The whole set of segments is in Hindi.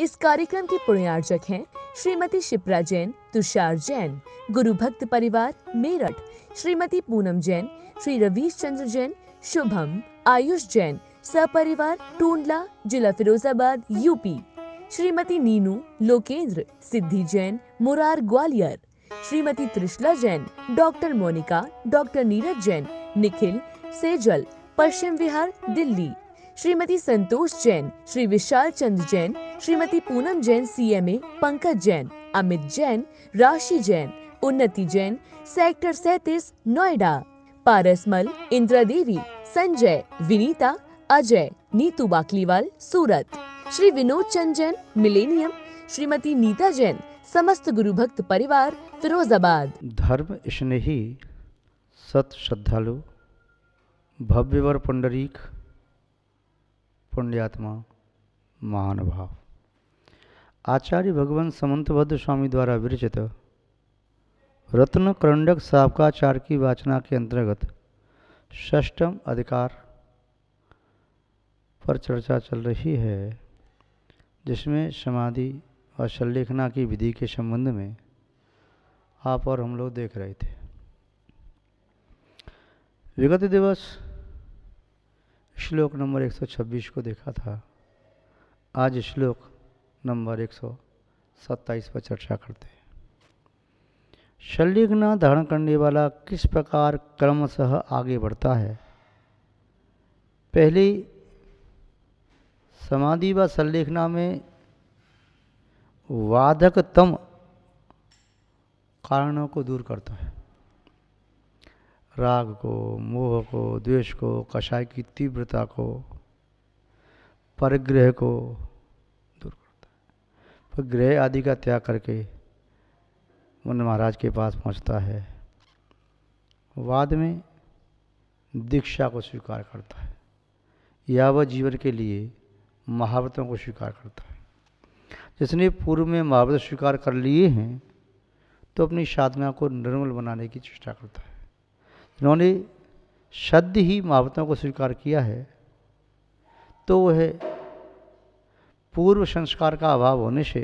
इस कार्यक्रम पुण्य पुण्यार्जक हैं श्रीमती शिप्रा जैन तुषार जैन गुरु भक्त परिवार मेरठ श्रीमती पूनम जैन श्री रवीश चंद्र जैन शुभम आयुष जैन सपरिवार टूंडला जिला Firozabad UP Shrimati Neenu Lokendra Siddhi Jain Murar Gwalior Shrimati Trishla Jain doctor Monika doctor Neeraj Jain Nikhil Sejal Paschim Vihar Delhi Shrimati Santosh Jain Shri Vishal Chand Jain Shrimati Poonam Jain CMA Pankaj Jain Amit Jain Rashi Jain Unnati Jain sector सैतीस नोएडा पारस मल इंद्रा देवी संजय विनीता अजय नीतू बाकलीवाल सूरत श्री विनोद चंद जैन मिलेनियम श्रीमती नीता जैन समस्त गुरु भक्त परिवार फिरोजाबाद धर्म स्नेही सत श्रद्धालु भव्यवर पुंडरीक पुण्यात्मा महानुभाव आचार्य भगवान समंतभद्र स्वामी द्वारा विरचित रत्न करंडक सावकाचार की वाचना के अंतर्गत षष्टम अधिकार पर चर्चा चल रही है जिसमें समाधि और संलेखना की विधि के संबंध में आप और हम लोग देख रहे थे विगत दिवस श्लोक नंबर 126 को देखा था आज श्लोक नंबर 127 पर चर्चा करते हैं धारण करने वाला किस प्रकार क्रमशः आगे बढ़ता है पहली समाधि व संलेखना में वाधकतम कारणों को दूर करता है राग को मोह को द्वेष को कषाय की तीव्रता को परिग्रह को दूर करता है फिर ग्रह आदि का त्याग करके मन महाराज के पास पहुंचता है बाद में दीक्षा को स्वीकार करता है या वह जीवन के लिए महावरतों को स्वीकार करता है जिसने पूर्व में महावरत स्वीकार कर लिए हैं तो अपनी साधना को निर्मल बनाने की चेष्टा करता है इन्होंने शब्द ही महावतों को स्वीकार किया है तो वह पूर्व संस्कार का अभाव होने से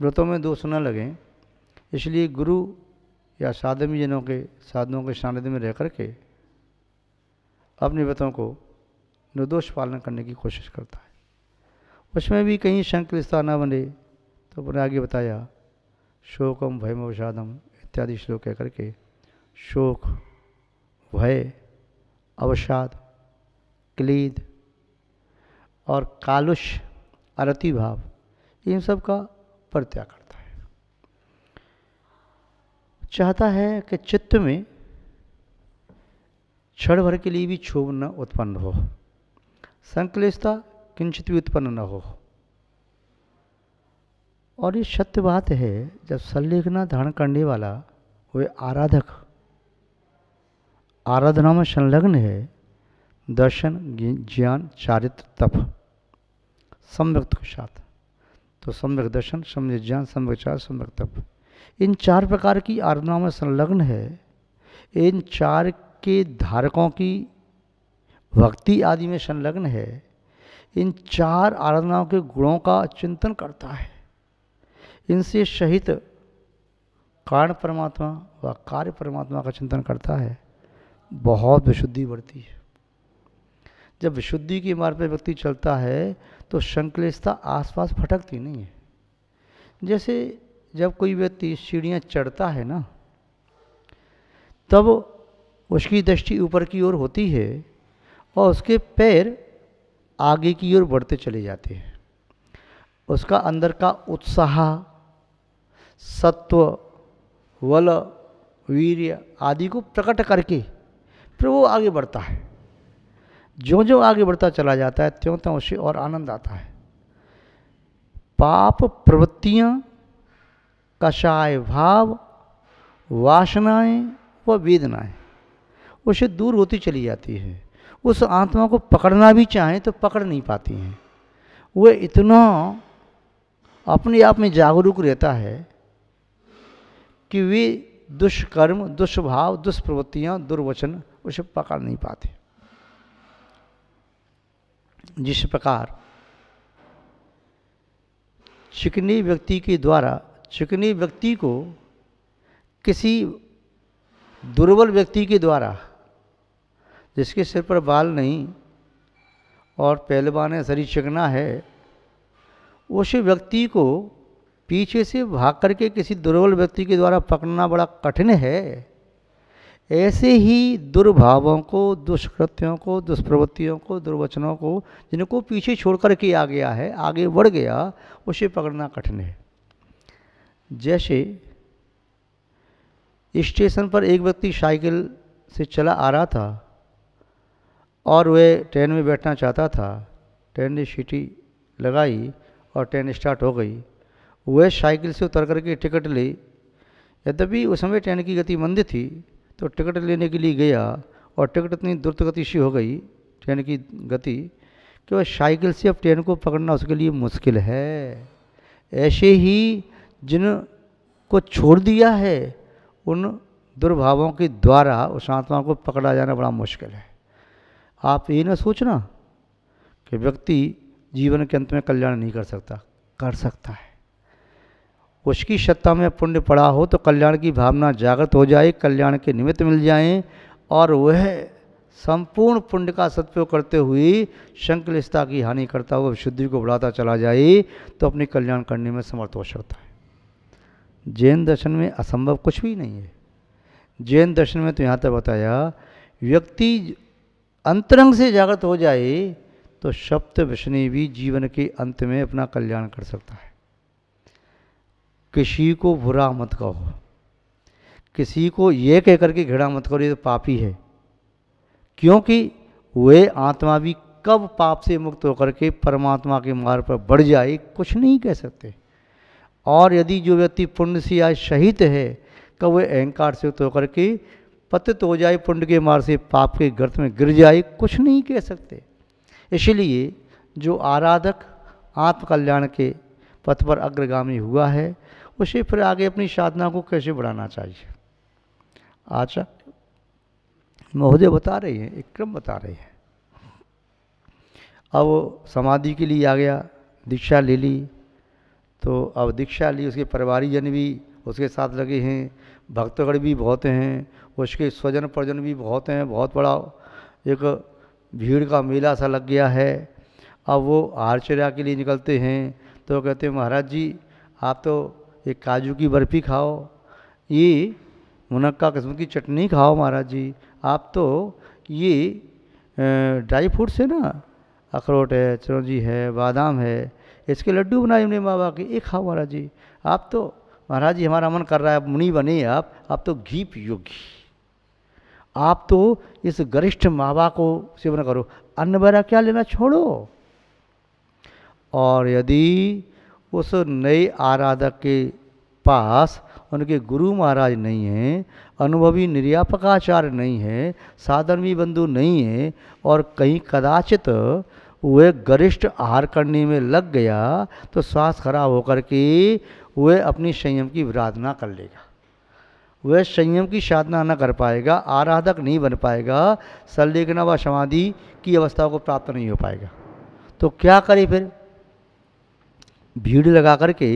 व्रतों में दोष न लगें इसलिए गुरु या साधवी जनों के साधनों के सानिध्य में रह करके अपने व्रतों को निर्दोष पालन करने की कोशिश करता है उसमें भी कहीं शंकलिस्ता न बने तो उन्होंने आगे बताया शोकम भयम अवसादम इत्यादि श्लोक कह करके शोक भय अवसाद क्लीद और कालुष अरति भाव इन सब का परित्याग करता है चाहता है कि चित्त में क्षण भर के लिए भी क्षोभ न उत्पन्न हो संकलेशता किंचित भी उत्पन्न न हो और ये सत्य बात है जब संलेखना धारण करने वाला वे आराधक आराधना में संलग्न है दर्शन ज्ञान चारित्र तप सम्यक्त के साथ तो सम्यक दर्शन सम्यक ज्ञान सम्य चार सम्यक तप इन चार प्रकार की आराधना में संलग्न है इन चार के धारकों की भक्ति आदि में संलग्न है इन चार आराधनाओं के गुणों का चिंतन करता है इनसे सहित कारण परमात्मा व कार्य परमात्मा का चिंतन करता है बहुत विशुद्धि बढ़ती है जब विशुद्धि की मार्ग पर व्यक्ति चलता है तो संकलेशता आसपास फटकती नहीं है जैसे जब कोई व्यक्ति सीढ़ियाँ चढ़ता है ना तब उसकी दृष्टि ऊपर की ओर होती है और उसके पैर आगे की ओर बढ़ते चले जाते हैं उसका अंदर का उत्साह सत्व वल वीर्य आदि को प्रकट करके फिर वो आगे बढ़ता है जो जो आगे बढ़ता चला जाता है त्यों त्यों उसे और आनंद आता है पाप प्रवृत्तियाँ कषाय भाव वासनाएं व वेदनाएं उसे दूर होती चली जाती है उस आत्मा को पकड़ना भी चाहें तो पकड़ नहीं पाती हैं वह इतना अपने आप में जागरूक रहता है कि वे दुष्कर्म दुष्भाव दुष्प्रवृत्तियाँ दुर्वचन उसे पकड़ नहीं पाते जिस प्रकार चिकनी व्यक्ति के द्वारा चिकनी व्यक्ति को किसी दुर्बल व्यक्ति के द्वारा जिसके सिर पर बाल नहीं और पहलवान शरीर चिकना है उस व्यक्ति को पीछे से भाग करके किसी दुर्बल व्यक्ति के द्वारा पकड़ना बड़ा कठिन है ऐसे ही दुर्भावों को दुष्कृत्यों को दुष्प्रवृत्तियों को दुर्वचनों को जिनको पीछे छोड़ कर के आ गया है आगे बढ़ गया उसे पकड़ना कठिन है जैसे स्टेशन पर एक व्यक्ति साइकिल से चला आ रहा था और वह ट्रेन में बैठना चाहता था ट्रेन ने सीटी लगाई और ट्रेन स्टार्ट हो गई वह साइकिल से उतर करके टिकट ली यद्यपि उस समय ट्रेन की गति मंद थी तो टिकट लेने के लिए गया और टिकट इतनी द्रुत गति से हो गई ट्रेन की गति कि वह साइकिल से अब ट्रेन को पकड़ना उसके लिए मुश्किल है ऐसे ही जिन को छोड़ दिया है उन दुर्भावों के द्वारा उस आत्मा को पकड़ा जाना बड़ा मुश्किल है आप ये ना सोचना कि व्यक्ति जीवन के अंत में कल्याण नहीं कर सकता कर सकता है उसकी सत्ता में पुण्य पड़ा हो तो कल्याण की भावना जागृत हो जाए कल्याण के निमित्त मिल जाए और वह संपूर्ण पुण्य का सदुपयोग करते हुए संकलिस्ता की हानि करता हुआ शुद्धि को बढ़ाता चला जाए तो अपने कल्याण करने में समर्थ हो सकता है जैन दर्शन में असंभव कुछ भी नहीं है जैन दर्शन में तो यहाँ तक बताया व्यक्ति अंतरंग से जागृत हो जाए तो सप्त विष्णु भी जीवन के अंत में अपना कल्याण कर सकता है किसी को बुरा मत कहो किसी को ये कहकर के घृणा मत करो ये तो पापी है क्योंकि वे आत्मा भी कब पाप से मुक्त होकर के परमात्मा के मार्ग पर बढ़ जाए कुछ नहीं कह सकते और यदि जो व्यक्ति पुण्य से आज शहीद है कब वे अहंकार से युक्त होकर के पतित हो जाए पुण्य के मार से पाप के गर्त में गिर जाए कुछ नहीं कह सकते इसलिए जो आराधक आत्मकल्याण के पथ पर अग्रगामी हुआ है उसे फिर आगे अपनी साधना को कैसे बढ़ाना चाहिए आज महोदय बता रही हैं एक क्रम बता रहे हैं अब समाधि के लिए आ गया दीक्षा ले ली तो अब दीक्षा ली उसके परिवारी जन भी उसके साथ लगे हैं भक्तगण भी बहुत हैं उसके स्वजन प्रजन भी बहुत हैं बहुत बड़ा एक भीड़ का मेला सा लग गया है अब वो आर्चर्या के लिए निकलते हैं तो कहते हैं महाराज जी आप तो ये काजू की बर्फ़ी खाओ ये मुनक्का किस्म की चटनी खाओ महाराज जी आप तो ये ड्राई फ्रूट्स है ना अखरोट है चिरौंजी है बादाम है इसके लड्डू बनाए हमने माँ बाप के ये खाओ महाराज जी आप तो महाराज जी हमारा मन कर रहा है मुनि बने आप आप तो घी पियो घी आप तो इस गरिष्ठ मावा को सेवन करो अन्न वगैरह क्या लेना छोड़ो और यदि उस नए आराधक के पास उनके गुरु महाराज नहीं हैं अनुभवी निर्यापकाचार्य नहीं हैं साधनवी बंधु नहीं है और कहीं कदाचित वह गरिष्ठ आहार करने में लग गया तो स्वास्थ्य खराब होकर के वह अपनी संयम की विराधना कर लेगा वह संयम की साधना न कर पाएगा आराधक नहीं बन पाएगा संलेखना व समाधि की अवस्था को प्राप्त नहीं हो पाएगा तो क्या करें फिर भीड़ लगा करके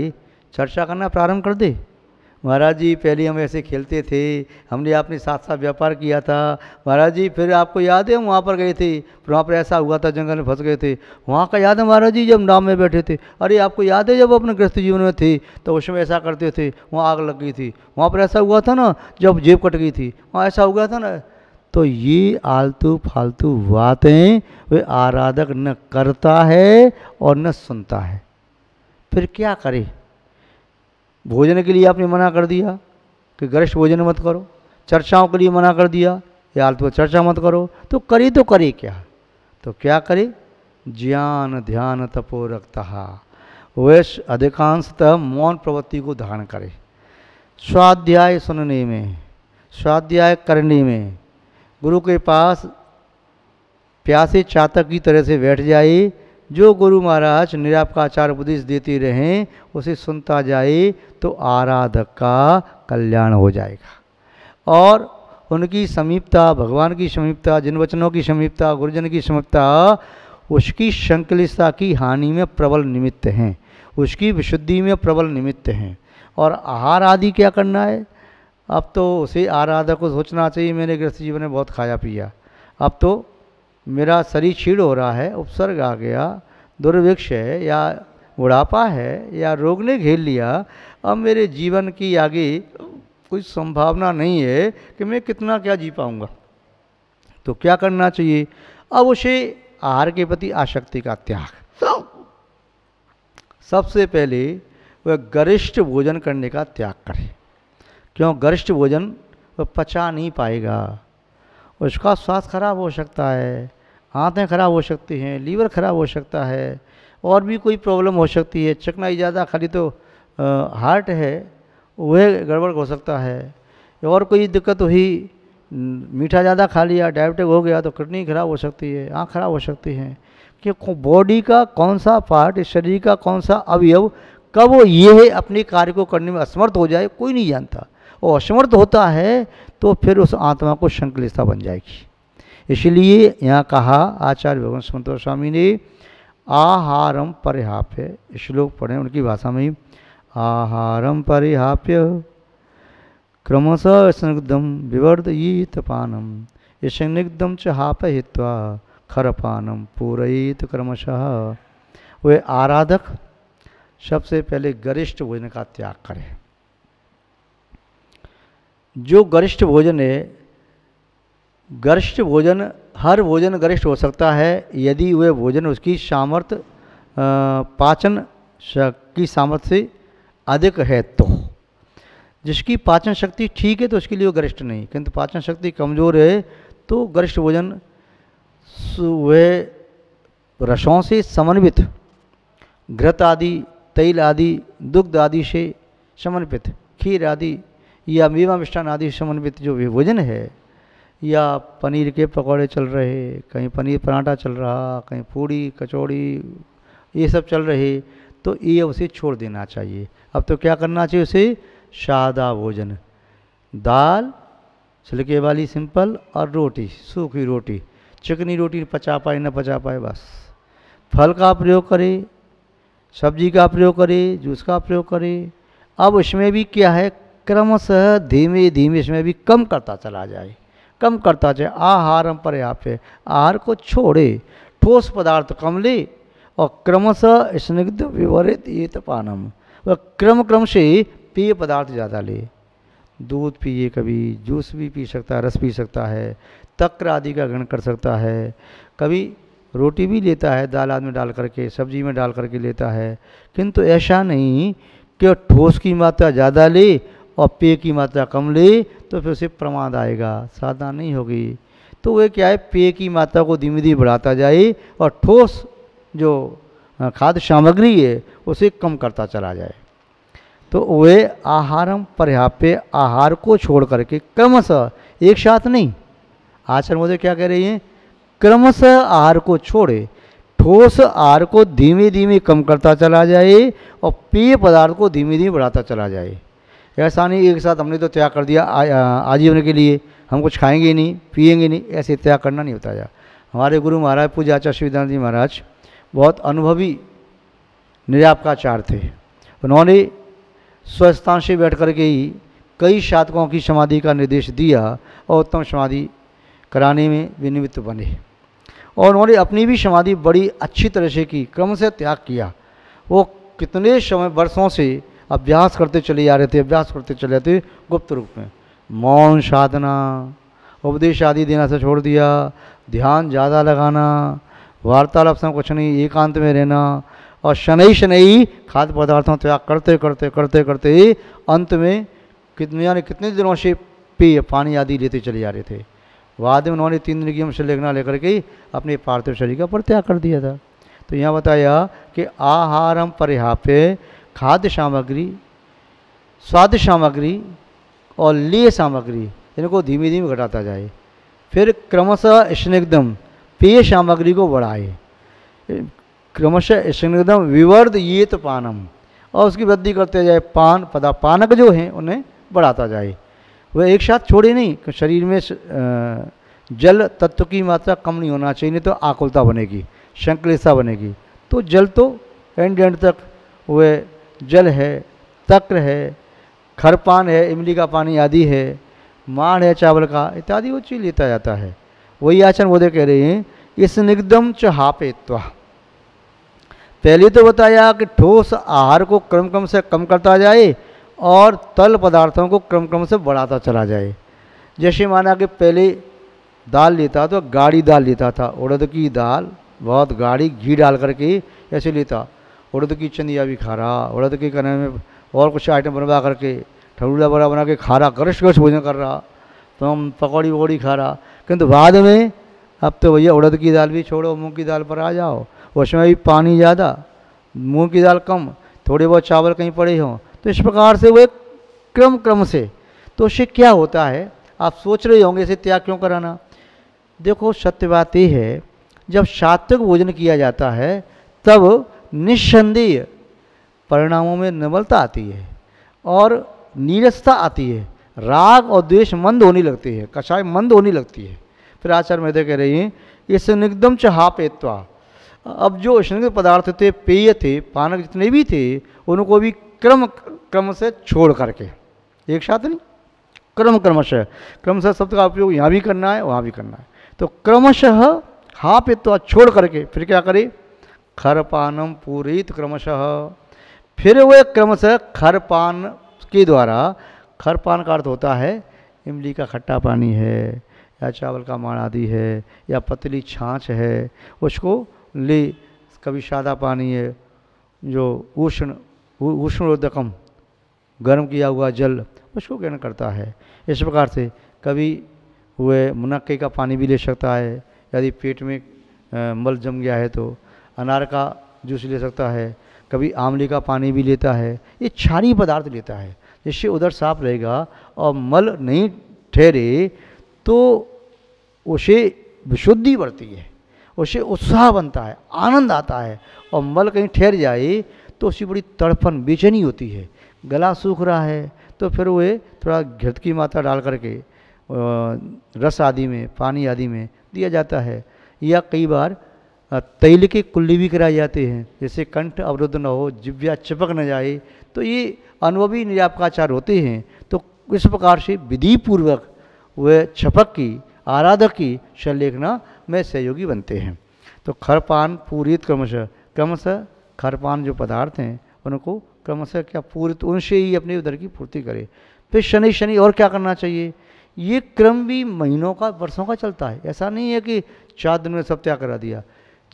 चर्चा करना प्रारंभ कर दे महाराज जी पहले हम ऐसे खेलते थे हमने आपने साथ साथ व्यापार किया था महाराज जी फिर आपको याद है हम वहाँ पर गए थे फिर वहाँ पर ऐसा हुआ था जंगल में फंस गए थे वहाँ का याद है महाराज जी जब नाम में बैठे थे अरे आपको याद है जब अपने गृहस्थ जीवन में थे तो उस समय ऐसा करते थे वहाँ आग लग गई थी वहाँ पर ऐसा हुआ था ना जब जेब कट गई थी वहाँ ऐसा हुआ था ना तो ये आलतू फालतू बातें वे आराधक न करता है और न सुनता है फिर क्या करे भोजन के लिए आपने मना कर दिया कि गरिष्ठ भोजन मत करो चर्चाओं के लिए मना कर दिया या तो चर्चा मत करो तो करे तो करे क्या तो क्या करे ज्ञान ध्यान तपो रक्तहा वैश अधिकांशतः मौन प्रवृत्ति को धारण करे स्वाध्याय सुनने में स्वाध्याय करने में गुरु के पास प्यासे चातक की तरह से बैठ जाए जो गुरु महाराज निरापकाचार उपदेश देते रहें उसे सुनता जाए तो आराधक का कल्याण हो जाएगा और उनकी समीपता भगवान की समीपता जिन वचनों की समीपता गुरुजन की समीपता उसकी संकलिता की हानि में प्रबल निमित्त हैं उसकी विशुद्धि में प्रबल निमित्त हैं और आहार आदि क्या करना है अब तो उसे आराधक को सोचना चाहिए मैंने गृहस्थ जीवन में बहुत खाया पिया अब तो मेरा शरीर छीड़ हो रहा है उपसर्ग आ गया दुर्भिक्ष है या बुढ़ापा है या रोग ने घेर लिया अब मेरे जीवन की आगे कोई संभावना नहीं है कि मैं कितना क्या जी पाऊँगा तो क्या करना चाहिए अब उसे आहार के प्रति आसक्ति का त्याग सबसे पहले वह गरिष्ठ भोजन करने का त्याग करे क्यों गरिष्ठ भोजन वह पचा नहीं पाएगा उसका स्वास्थ्य खराब हो सकता है आँतें खराब हो सकती हैं लीवर खराब हो सकता है और भी कोई प्रॉब्लम हो सकती है चकनाई ज़्यादा खाली तो हार्ट है वह गड़बड़ हो सकता है और कोई दिक्कत हुई मीठा ज़्यादा खा लिया डायबिटिक हो गया तो किडनी खराब हो सकती है आँख खराब हो सकती है कि बॉडी का कौन सा पार्ट शरीर का कौन सा अवयव कब वो ये अपने कार्य को करने में असमर्थ हो जाए कोई नहीं जानता और असमर्थ होता है तो फिर उस आत्मा को संकलिता बन जाएगी इसलिए यहाँ कहा आचार्य भगवान सुमंतर स्वामी ने आहारम परिहाप्य श्लोक पढ़े उनकी भाषा में आहारम परिहाप्य क्रमशः विवर्द विवर्धयीत पानम स्निग्धम च हाप हित्वा खर पानम पूरयित क्रमशः वे आराधक सबसे पहले गरिष्ठ भोजन का त्याग करें जो गरिष्ठ भोजन है गरिष्ठ भोजन हर भोजन गरिष्ठ हो सकता है यदि वह भोजन उसकी सामर्थ्य पाचन की सामर्थ्य से अधिक है तो जिसकी पाचन शक्ति ठीक है तो उसके लिए वो गरिष्ठ नहीं किंतु पाचन शक्ति कमज़ोर है तो गरिष्ठ भोजन वह रसों से समन्वित घृत आदि तेल आदि दुग्ध आदि से समन्वित खीर आदि या मीवा मिष्ठान आदि समन्वित जो विभोजन है या पनीर के पकौड़े चल रहे कहीं पनीर पराठा चल रहा कहीं पूड़ी कचौड़ी ये सब चल रहे तो ये उसे छोड़ देना चाहिए अब तो क्या करना चाहिए उसे सादा भोजन दाल छिलके वाली सिंपल और रोटी सूखी रोटी चिकनी रोटी पचा पाए ना पचा पाए बस फल का प्रयोग करे सब्जी का प्रयोग करे जूस का प्रयोग करे अब उसमें भी क्या है क्रमशः धीमे धीमे इसमें भी कम करता चला जाए कम करता जाए हम पर यहाँ पे आहार को छोड़े ठोस पदार्थ कम ले और क्रमशः स्निग्ध विवरित ये तपानम वह क्रम क्रम से पेय पदार्थ ज़्यादा ले दूध पिए कभी जूस भी पी सकता है रस पी सकता है तक्र आदि का ग्रहण कर सकता है कभी रोटी भी लेता है दाल आदि में डाल करके सब्जी में डाल करके लेता है किंतु ऐसा नहीं कि ठोस की मात्रा ज़्यादा ले और पेय की मात्रा कम ले तो फिर उसे प्रमाद आएगा साधना नहीं होगी तो वह क्या है पेय की मात्रा को धीमे धीमे बढ़ाता जाए और ठोस जो खाद्य सामग्री है उसे कम करता चला जाए तो वे आहारम पर्याप्य आहार को छोड़ करके क्रमशः एक साथ नहीं आचरण मोदे क्या कह रही है क्रमशः आहार को छोड़े ठोस आहार को धीमे धीमे कम करता चला जाए और पेय पदार्थ को धीमे धीमे बढ़ाता चला जाए ऐसा नहीं एक साथ हमने तो त्याग कर दिया आजीवन के लिए हम कुछ खाएंगे नहीं पिएंगे नहीं ऐसे त्याग करना नहीं होता यार हमारे गुरु महाराज पूज्य आचार्य शिविदानंद जी महाराज बहुत अनुभवी निरापकाचार थे उन्होंने स्वस्थान से बैठ कर के ही कई साधकों की समाधि का निर्देश दिया और उत्तम समाधि कराने में विनिमित बने और उन्होंने अपनी भी समाधि बड़ी अच्छी तरह से की क्रम से त्याग किया वो कितने समय वर्षों से अभ्यास करते चले जा रहे थे अभ्यास करते चले जाते गुप्त रूप में मौन साधना उपदेश आदि देना से छोड़ दिया ध्यान ज़्यादा लगाना वार्तालाप से कुछ नहीं एकांत में रहना और शनई शनई खाद्य पदार्थों त्याग करते करते करते करते अंत में कितने यानी कितने दिनों से पेय पानी आदि लेते चले जा रहे थे बाद में उन्होंने तीन दिन की हमसे लेखना लेकर के अपने पार्थिव शरीर का त्याग कर दिया था तो यहाँ बताया कि आहारम परिहाप्य खाद्य सामग्री स्वाद सामग्री और लेह सामग्री इनको धीमे धीमे घटाता जाए फिर क्रमशः स्निग्धम पेय सामग्री को बढ़ाए क्रमशः स्निग्धम विवर्ध ये तो पानम और उसकी वृद्धि करते जाए पान पदा पानक जो हैं उन्हें बढ़ाता जाए वह एक साथ छोड़े नहीं शरीर में जल तत्व की मात्रा कम नहीं होना चाहिए नहीं तो आकुलता बनेगी संकलिता बनेगी तो जल तो एंड एंड तक वह जल है तक्र है खरपान है इमली का पानी आदि है माण है चावल का इत्यादि वो चीज़ लेता जाता है वही आचरण बोधे कह रहे हैं इस निगदम च हापेत्वा पहले तो बताया कि ठोस आहार को क्रम क्रम से कम करता जाए और तल पदार्थों को क्रम क्रम से बढ़ाता चला जाए जैसे माना कि पहले दाल लेता तो गाढ़ी दाल लेता था उड़द की दाल बहुत गाढ़ी घी डाल करके ऐसे लेता उड़द की चंदिया भी खा रहा उड़द के कने में और कुछ आइटम बनवा करके ठंडूला बड़ा बना के खा रहा गर्ष गर्ष भोजन कर रहा तो हम पकौड़ी वकौड़ी खा रहा किंतु बाद में अब तो भैया उड़द की दाल भी छोड़ो मूँग की दाल पर आ जाओ उसमें भी पानी ज़्यादा मूँग की दाल कम थोड़े बहुत चावल कहीं पड़े हों तो इस प्रकार से वो एक क्रम क्रम से तो उससे क्या होता है आप सोच रहे होंगे इसे त्याग क्यों कराना देखो सत्य बात यह है जब सात्विक भोजन किया जाता है तब निस्संदेह परिणामों में निर्मलता आती है और नीरसता आती है राग और द्वेष मंद होने लगती है कषाय मंद होने लगती है फिर आचार्य महोदय कह रही हैं इस निगदम च हापेत्वा अब जो स्निग्ध पदार्थ थे पेय थे पानक जितने भी थे उनको भी क्रम क्रम से छोड़ करके एक साथ नहीं क्रम क्रमशः क्रमशः शब्द का उपयोग यहाँ भी करना है वहाँ भी करना है तो क्रमशः हापित्वा छोड़ करके फिर क्या करें खरपानम पूरीत क्रमशः फिर वे क्रमशः खरपान के द्वारा खरपान का अर्थ होता है इमली का खट्टा पानी है या चावल का माड़ आदि है या पतली छाछ है उसको ले कभी सादा पानी है जो उष्ण उष्णोदकम गर्म किया हुआ जल उसको ग्रहण करता है इस प्रकार से कभी वह मुनक्के का पानी भी ले सकता है यदि पेट में मल जम गया है तो अनार का जूस ले सकता है कभी आमले का पानी भी लेता है ये क्षारीय पदार्थ लेता है जिससे उधर साफ रहेगा और मल नहीं ठहरे तो उसे विशुद्धि बढ़ती है उसे उत्साह बनता है आनंद आता है और मल कहीं ठहर जाए तो उसी बड़ी तड़पन बेचैनी होती है गला सूख रहा है तो फिर वे थोड़ा घृत की मात्रा डाल करके रस आदि में पानी आदि में दिया जाता है या कई बार तैल के कुल्ली भी कराए जाते हैं जैसे कंठ अवरुद्ध न हो जिव्या चिपक न जाए तो ये अनुभवी निर्यापकाचार होते हैं तो इस प्रकार से विधि पूर्वक वह छपक की आराधक की संलेखना में सहयोगी बनते हैं तो खरपान पूरित क्रमश क्रमश खरपान जो पदार्थ हैं उनको क्रमशः क्या पूरित उनसे ही अपने उधर की पूर्ति करें फिर शनि शनि और क्या करना चाहिए ये क्रम भी महीनों का वर्षों का चलता है ऐसा नहीं है कि चार दिन में सब त्याग करा दिया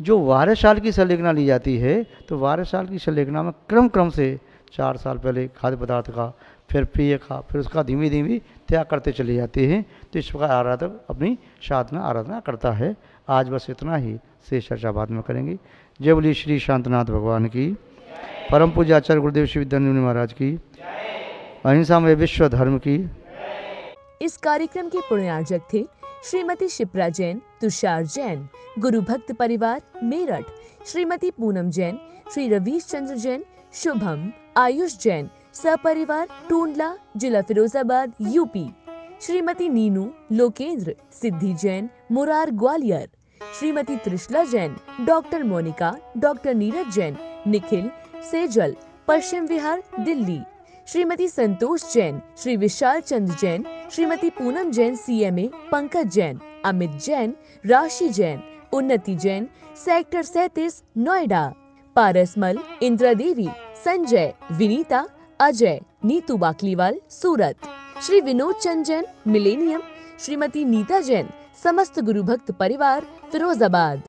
जो बारह साल की संलेखना ली जाती है तो बारह साल की संलेखना में क्रम क्रम से चार साल पहले खाद्य पदार्थ का फिर पेय का फिर उसका धीमी धीमी त्याग करते चले जाते हैं तो इस प्रकार आराधक अपनी साधना आराधना करता है आज बस इतना ही से चर्चा बाद में करेंगे जय बोली श्री शांतनाथ भगवान की परम पूज्य आचार्य गुरुदेव श्री विद्यानंद महाराज की अहिंसा में विश्व धर्म की इस कार्यक्रम के पुण्यार्जक थे श्रीमती शिप्रा जैन तुषार जैन गुरु भक्त परिवार मेरठ श्रीमती पूनम जैन श्री रवीश चंद्र जैन शुभम आयुष जैन सपरिवार टूंडला जिला Firozabad UP Shrimati Neenu Lokendra Siddhi Jain Murar Gwalior Shrimati Trishla Jain doctor Monika doctor Neeraj Jain Nikhil Sejal Paschim Vihar Delhi Shrimati Santosh Jain Shri Vishal Chandra Jain Shrimati Poonam Jain CMA, Pankaj Jain Amit Jain Rashi Jain Unnati Jain sector सैतीस नोएडा पारसमल इंद्रा देवी संजय विनीता अजय नीतू बाकलीवाल सूरत श्री विनोद चंद जैन मिलेनियम श्रीमती नीता जैन समस्त गुरु भक्त परिवार फिरोजाबाद